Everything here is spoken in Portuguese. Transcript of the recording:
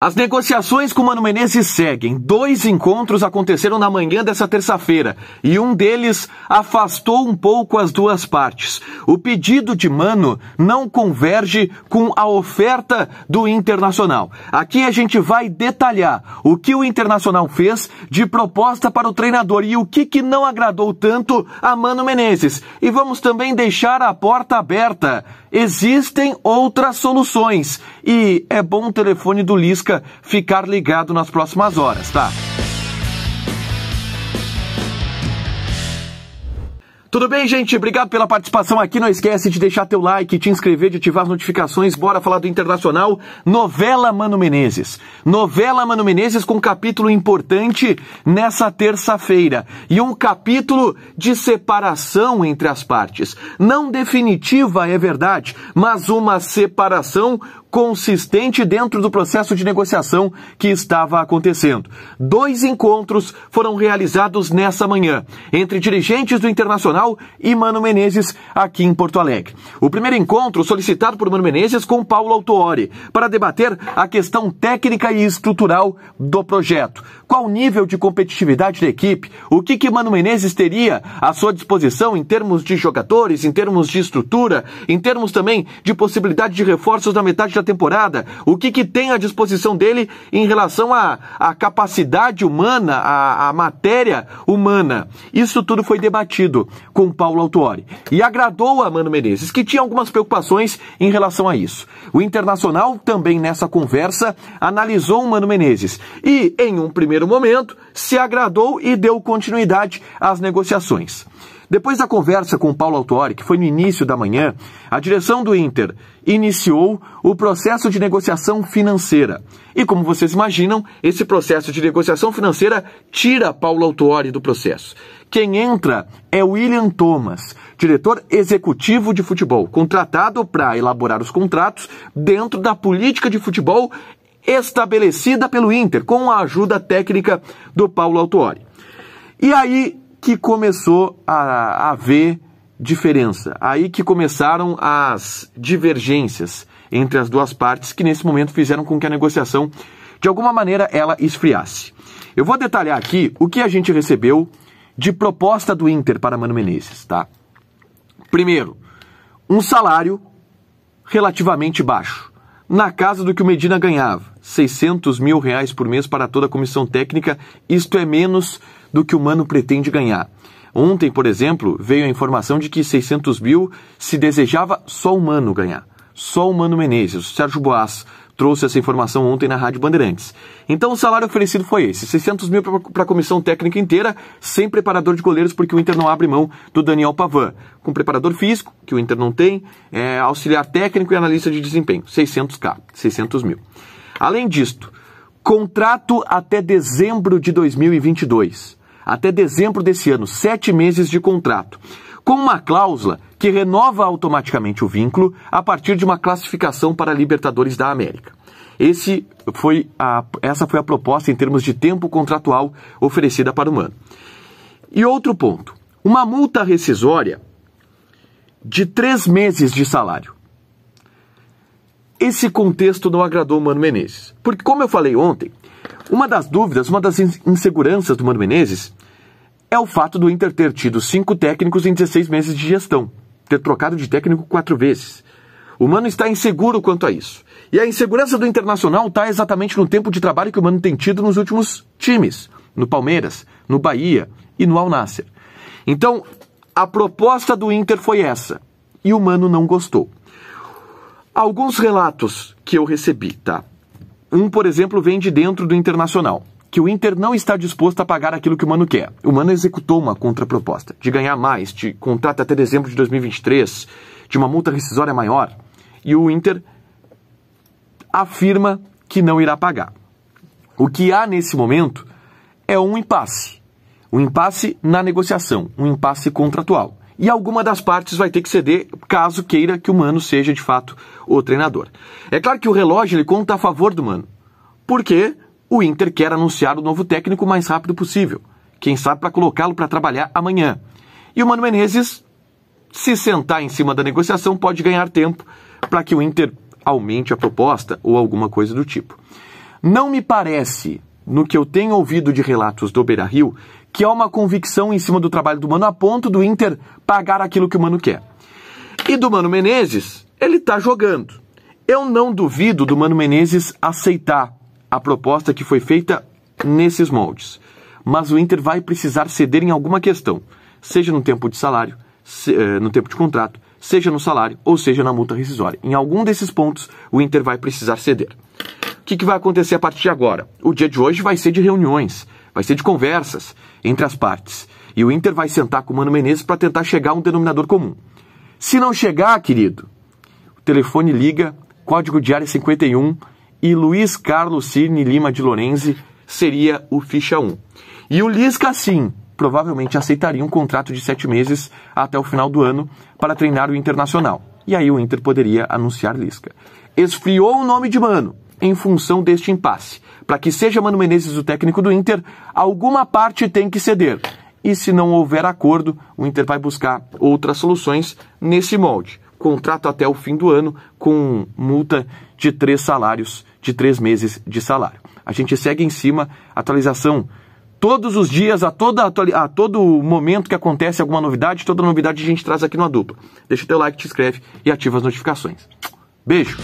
As negociações com Mano Menezes seguem. Dois encontros aconteceram na manhã dessa terça-feira e um deles afastou um pouco as duas partes. O pedido de Mano não converge com a oferta do Internacional. Aqui a gente vai detalhar o que o Internacional fez de proposta para o treinador e o que, que não agradou tanto a Mano Menezes. E vamos também deixar a porta aberta Existem outras soluções e é bom o telefone do Lisca ficar ligado nas próximas horas, tá? Tudo bem, gente? Obrigado pela participação aqui. Não esquece de deixar teu like, te inscrever, de ativar as notificações. Bora falar do Internacional. Novela Mano Menezes. Novela Mano Menezes com um capítulo importante nessa terça-feira. E um capítulo de separação entre as partes. Não definitiva, é verdade, mas uma separação consistente dentro do processo de negociação que estava acontecendo. Dois encontros foram realizados nessa manhã entre dirigentes do Internacional e Mano Menezes aqui em Porto Alegre. O primeiro encontro solicitado por Mano Menezes com Paulo Autuori para debater a questão técnica e estrutural do projeto. Qual o nível de competitividade da equipe? O que que Mano Menezes teria à sua disposição em termos de jogadores, em termos de estrutura, em termos também de possibilidade de reforços na metade da temporada? O que que tem à disposição dele em relação à, à capacidade humana, à, à matéria humana? Isso tudo foi debatido com Paulo Autuori e agradou a Mano Menezes, que tinha algumas preocupações em relação a isso. O Internacional também nessa conversa analisou o Mano Menezes e em um primeiro primeiro momento, se agradou e deu continuidade às negociações. Depois da conversa com Paulo Autori, que foi no início da manhã, a direção do Inter iniciou o processo de negociação financeira. E como vocês imaginam, esse processo de negociação financeira tira Paulo Autori do processo. Quem entra é William Thomas, diretor executivo de futebol, contratado para elaborar os contratos dentro da política de futebol estabelecida pelo Inter, com a ajuda técnica do Paulo Autuori. E aí que começou a haver diferença, aí que começaram as divergências entre as duas partes, que nesse momento fizeram com que a negociação, de alguma maneira, ela esfriasse. Eu vou detalhar aqui o que a gente recebeu de proposta do Inter para Mano Menezes, tá? Primeiro, um salário relativamente baixo na casa do que o Medina ganhava, 600 mil reais por mês para toda a comissão técnica, isto é menos do que o Mano pretende ganhar. Ontem, por exemplo, veio a informação de que 600 mil se desejava só o Mano ganhar. Só o Mano Menezes, o Sérgio Boas, trouxe essa informação ontem na Rádio Bandeirantes. Então o salário oferecido foi esse: 600 mil para a comissão técnica inteira, sem preparador de goleiros, porque o Inter não abre mão do Daniel Pavan. Com preparador físico, que o Inter não tem, é, auxiliar técnico e analista de desempenho. 600k, 600 mil. Além disto, contrato até dezembro de 2022. Até dezembro desse ano, sete meses de contrato. Com uma cláusula que renova automaticamente o vínculo a partir de uma classificação para Libertadores da América. Esse foi a, essa foi a proposta em termos de tempo contratual oferecida para o Mano. E outro ponto: uma multa rescisória de três meses de salário. Esse contexto não agradou o Mano Menezes. Porque, como eu falei ontem, uma das dúvidas, uma das inseguranças do Mano Menezes é o fato do Inter ter tido cinco técnicos em 16 meses de gestão ter trocado de técnico quatro vezes. O Mano está inseguro quanto a isso. E a insegurança do Internacional está exatamente no tempo de trabalho que o Mano tem tido nos últimos times, no Palmeiras, no Bahia e no Alnasser. Então, a proposta do Inter foi essa, e o Mano não gostou. Alguns relatos que eu recebi, tá? Um, por exemplo, vem de dentro do Internacional que o Inter não está disposto a pagar aquilo que o Mano quer. O Mano executou uma contraproposta de ganhar mais, de contrato até dezembro de 2023, de uma multa rescisória maior, e o Inter afirma que não irá pagar. O que há nesse momento é um impasse. Um impasse na negociação, um impasse contratual. E alguma das partes vai ter que ceder caso queira que o Mano seja de fato o treinador. É claro que o relógio ele conta a favor do Mano. Por quê? O Inter quer anunciar o novo técnico o mais rápido possível, quem sabe para colocá-lo para trabalhar amanhã. E o Mano Menezes, se sentar em cima da negociação, pode ganhar tempo para que o Inter aumente a proposta ou alguma coisa do tipo. Não me parece, no que eu tenho ouvido de relatos do Beira Rio, que há uma convicção em cima do trabalho do Mano a ponto do Inter pagar aquilo que o Mano quer. E do Mano Menezes, ele está jogando. Eu não duvido do Mano Menezes aceitar a proposta que foi feita nesses moldes. Mas o Inter vai precisar ceder em alguma questão, seja no tempo de salário, se, eh, no tempo de contrato, seja no salário ou seja na multa rescisória. Em algum desses pontos, o Inter vai precisar ceder. O que, que vai acontecer a partir de agora? O dia de hoje vai ser de reuniões, vai ser de conversas entre as partes. E o Inter vai sentar com o Mano Menezes para tentar chegar a um denominador comum. Se não chegar, querido, o telefone liga, código diário 51 e Luiz Carlos Cirne Lima de Lorenzi seria o ficha 1. E o Lisca, sim, provavelmente aceitaria um contrato de sete meses até o final do ano para treinar o Internacional. E aí o Inter poderia anunciar Lisca. Esfriou o nome de Mano em função deste impasse. Para que seja Mano Menezes o técnico do Inter, alguma parte tem que ceder. E se não houver acordo, o Inter vai buscar outras soluções nesse molde contrato até o fim do ano com multa de três salários, de três meses de salário. A gente segue em cima, atualização todos os dias, a, toda, a todo momento que acontece alguma novidade, toda novidade a gente traz aqui no Adupa. Deixa o teu like, te inscreve e ativa as notificações. Beijo!